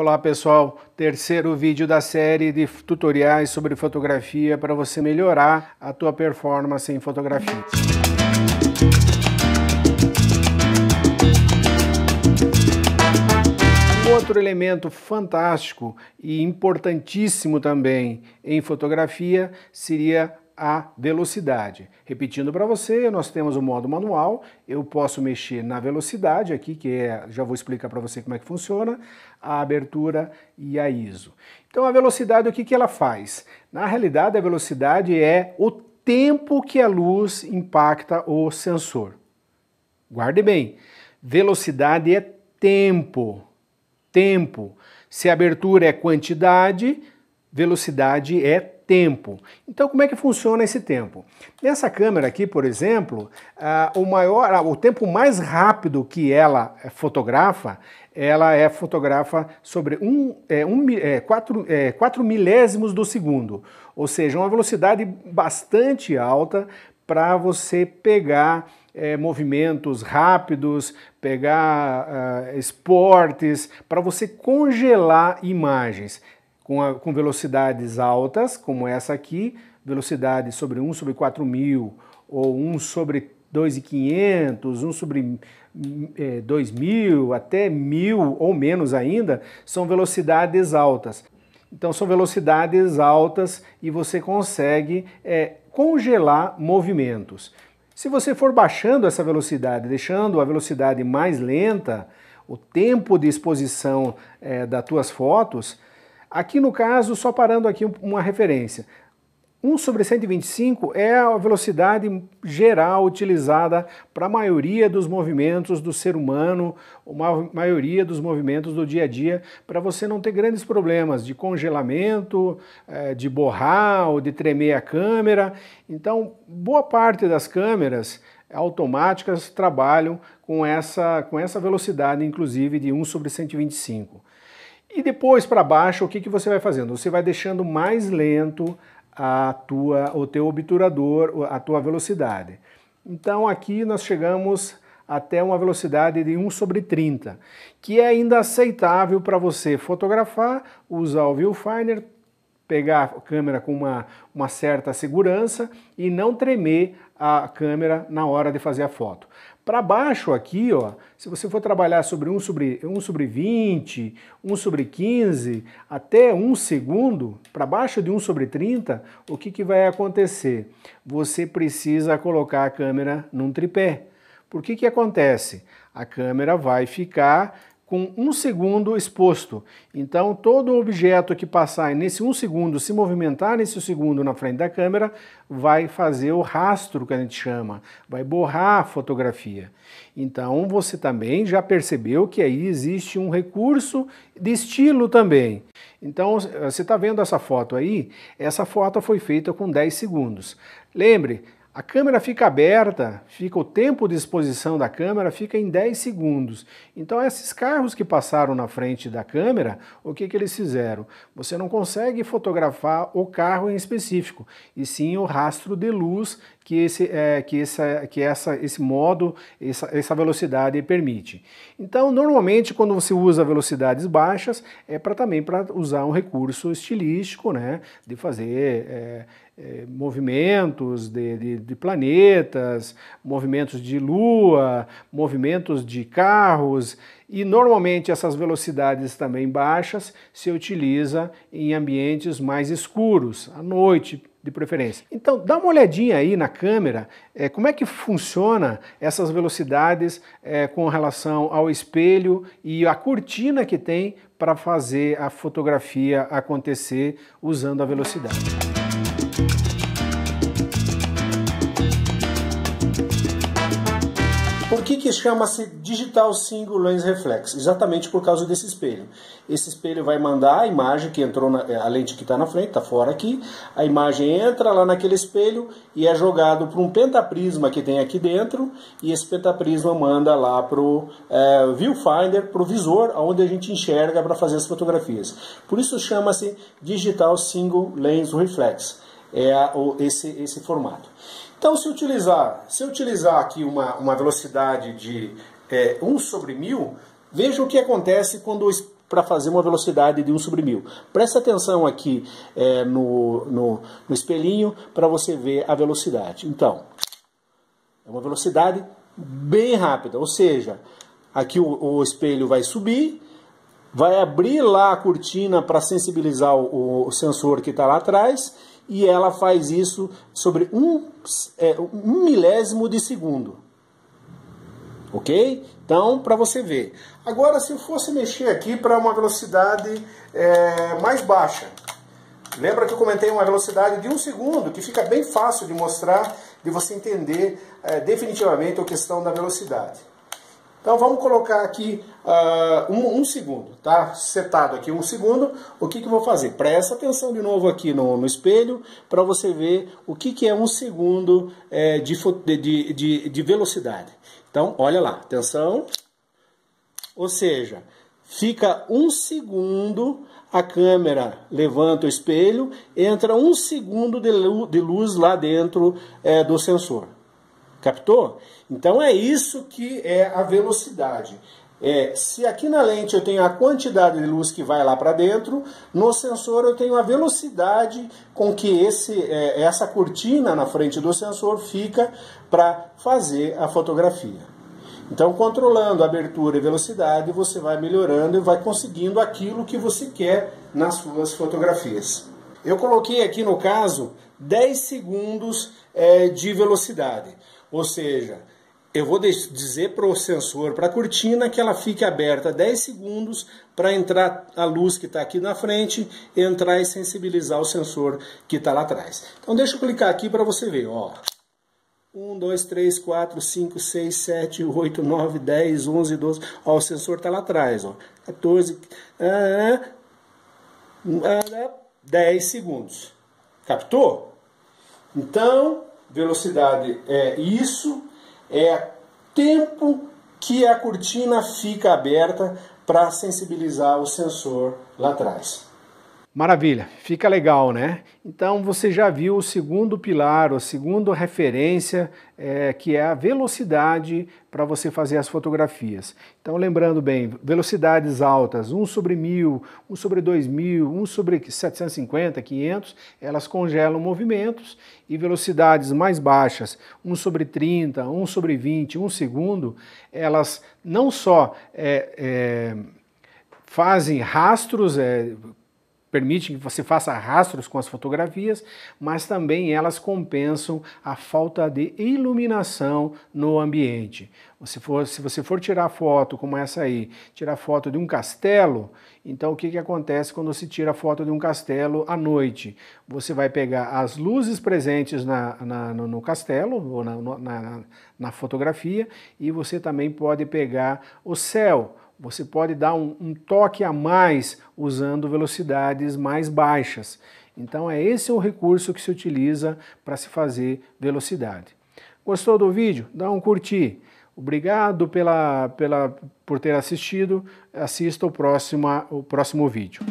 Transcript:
Olá pessoal, terceiro vídeo da série de tutoriais sobre fotografia para você melhorar a tua performance em fotografia. Outro elemento fantástico e importantíssimo também em fotografia seria a velocidade. Repetindo para você, nós temos o modo manual, eu posso mexer na velocidade aqui, que é, já vou explicar para você como é que funciona, a abertura e a ISO. Então a velocidade, o que, que ela faz? Na realidade, a velocidade é o tempo que a luz impacta o sensor. Guarde bem, velocidade é tempo, tempo. Se a abertura é quantidade, velocidade é tempo tempo. Então, como é que funciona esse tempo? Nessa câmera aqui, por exemplo, o maior, o tempo mais rápido que ela eh, fotografa, ela é fotografa sobre um, é, um, é, quatro, é, quatro milésimos do segundo, ou seja, uma velocidade bastante alta para você pegar é, movimentos rápidos, pegar uh, esportes, para você congelar imagens com, a, com velocidades altas, como essa aqui, velocidade sobre 1 sobre 4.000, ou 1 sobre 2,500, 1 sobre hum, é, 2.000, até 1.000 ou menos ainda, são velocidades altas. Então são velocidades altas e você consegue é, congelar movimentos. Se você for baixando essa velocidade, deixando a velocidade mais lenta, o tempo de exposição é, das tuas fotos Aqui no caso, só parando aqui uma referência, 1 sobre 125 é a velocidade geral utilizada para a maioria dos movimentos do ser humano, uma maioria dos movimentos do dia a dia, para você não ter grandes problemas de congelamento, eh, de borrar ou de tremer a câmera. Então, boa parte das câmeras automáticas trabalham com essa, com essa velocidade, inclusive de 1 sobre 125. E depois para baixo, o que, que você vai fazendo? Você vai deixando mais lento a tua, o teu obturador, a tua velocidade. Então aqui nós chegamos até uma velocidade de 1 sobre 30, que é ainda aceitável para você fotografar, usar o viewfinder, pegar a câmera com uma, uma certa segurança e não tremer a câmera na hora de fazer a foto. Para baixo aqui, ó, se você for trabalhar sobre 1 sobre, 1 sobre 20, 1 sobre 15, até 1 segundo, para baixo de 1 sobre 30, o que, que vai acontecer? Você precisa colocar a câmera num tripé. Por que que acontece? A câmera vai ficar com um segundo exposto. Então, todo objeto que passar nesse um segundo, se movimentar nesse segundo na frente da câmera, vai fazer o rastro que a gente chama, vai borrar a fotografia. Então, você também já percebeu que aí existe um recurso de estilo também. Então, você está vendo essa foto aí? Essa foto foi feita com 10 segundos. Lembre, a câmera fica aberta, fica o tempo de exposição da câmera fica em 10 segundos. Então esses carros que passaram na frente da câmera, o que, que eles fizeram? Você não consegue fotografar o carro em específico, e sim o rastro de luz que esse, é, que essa, que essa, esse modo, essa, essa velocidade permite. Então, normalmente, quando você usa velocidades baixas, é para também para usar um recurso estilístico, né, de fazer é, é, movimentos de, de, de planetas, movimentos de lua, movimentos de carros. E normalmente essas velocidades também baixas se utiliza em ambientes mais escuros, à noite, de preferência. Então, dá uma olhadinha aí na câmera, é, como é que funciona essas velocidades é, com relação ao espelho e a cortina que tem para fazer a fotografia acontecer usando a velocidade. Por que, que chama-se Digital Single Lens Reflex? Exatamente por causa desse espelho. Esse espelho vai mandar a imagem que entrou, na, a lente que está na frente, está fora aqui, a imagem entra lá naquele espelho e é jogado para um pentaprisma que tem aqui dentro, e esse pentaprisma manda lá para o é, viewfinder, para o visor, onde a gente enxerga para fazer as fotografias. Por isso chama-se Digital Single Lens Reflex é a, o, esse, esse formato. Então, se utilizar, se utilizar aqui uma, uma velocidade de é, 1 sobre 1000, veja o que acontece quando para fazer uma velocidade de 1 sobre 1000. Presta atenção aqui é, no, no, no espelhinho para você ver a velocidade. Então, é uma velocidade bem rápida, ou seja, aqui o, o espelho vai subir, vai abrir lá a cortina para sensibilizar o, o sensor que está lá atrás e ela faz isso sobre um, é, um milésimo de segundo. Ok? Então, para você ver. Agora, se eu fosse mexer aqui para uma velocidade é, mais baixa, lembra que eu comentei uma velocidade de um segundo, que fica bem fácil de mostrar, de você entender é, definitivamente a questão da velocidade. Então vamos colocar aqui uh, um, um, segundo, tá? Setado aqui um segundo. O que, que eu vou fazer? Presta atenção de novo aqui no, no espelho para você ver o que, que é um segundo é, de, de, de, de velocidade. Então, olha lá, atenção. Ou seja, fica um segundo, a câmera levanta o espelho, entra um segundo de luz, lá dentro é, do sensor. Captou? Então é isso que é a velocidade. É, se aqui na lente eu tenho a quantidade de luz que vai lá para dentro, no sensor eu tenho a velocidade com que esse, é, essa cortina na frente do sensor fica para fazer a fotografia. Então, controlando a abertura e velocidade, você vai melhorando e vai conseguindo aquilo que você quer nas suas fotografias. Eu coloquei aqui no caso 10 segundos é, de velocidade. Ou seja, eu vou dizer para o sensor, para a cortina, que ela fique aberta 10 segundos para entrar a luz que está aqui na frente, entrar e sensibilizar o sensor que está lá atrás. Então deixa eu clicar aqui para você ver. Ó. 1, 2, 3, 4, 5, 6, 7, 8, 9, 10, 11, 12. Ó, o sensor está lá atrás. Ó. 14, ah, ah, ah, 10 segundos. Captou? Então, Velocidade é isso, é tempo que a cortina fica aberta para sensibilizar o sensor lá atrás. Maravilha, fica legal, né? Então você já viu o segundo pilar, a segunda referência, é, que é a velocidade para você fazer as fotografias. Então lembrando bem, velocidades altas, 1 sobre 1000, 1 sobre 2000, 1 sobre 750, 500, elas congelam movimentos e velocidades mais baixas, 1 sobre 30, 1 sobre 20, 1 segundo, elas não só... É, é, fazem rastros, é, permitem que você faça rastros com as fotografias, mas também elas compensam a falta de iluminação no ambiente. Se, for, se você for tirar foto como essa aí, tirar foto de um castelo, então o que, que acontece quando se tira foto de um castelo à noite? Você vai pegar as luzes presentes na, na no, no, castelo ou na, na, na fotografia e você também pode pegar o céu você pode dar um, um toque a mais usando velocidades mais baixas. Então é esse é o recurso que se utiliza para se fazer velocidade. Gostou do vídeo? Dá um curtir. Obrigado pela, pela, por ter assistido. Assista o próximo, o próximo vídeo.